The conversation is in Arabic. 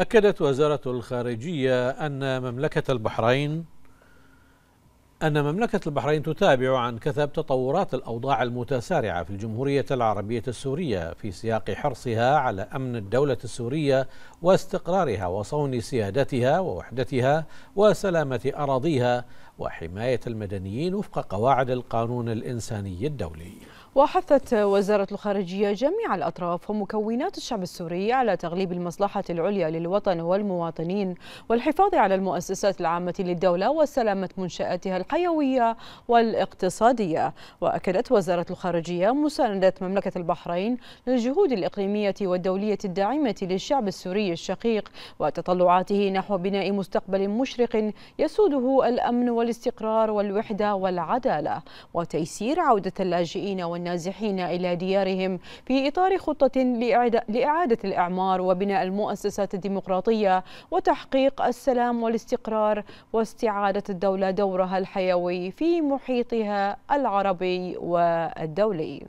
أكدت وزارة الخارجية أن مملكة البحرين أن مملكة البحرين تتابع عن كثب تطورات الأوضاع المتسارعة في الجمهورية العربية السورية في سياق حرصها على أمن الدولة السورية واستقرارها وصون سيادتها ووحدتها وسلامة أراضيها وحماية المدنيين وفق قواعد القانون الإنساني الدولي وحثت وزارة الخارجية جميع الأطراف ومكونات الشعب السوري على تغليب المصلحة العليا للوطن والمواطنين والحفاظ على المؤسسات العامة للدولة وسلامة منشآتها الحيوية والاقتصادية وأكدت وزارة الخارجية مساندة مملكة البحرين للجهود الإقليمية والدولية الداعمة للشعب السوري الشقيق وتطلعاته نحو بناء مستقبل مشرق يسوده الأمن والاستقرار والوحدة والعدالة وتيسير عودة اللاجئين والنساء النازحين إلى ديارهم في إطار خطة لإعادة الإعمار وبناء المؤسسات الديمقراطية وتحقيق السلام والاستقرار واستعادة الدولة دورها الحيوي في محيطها العربي والدولي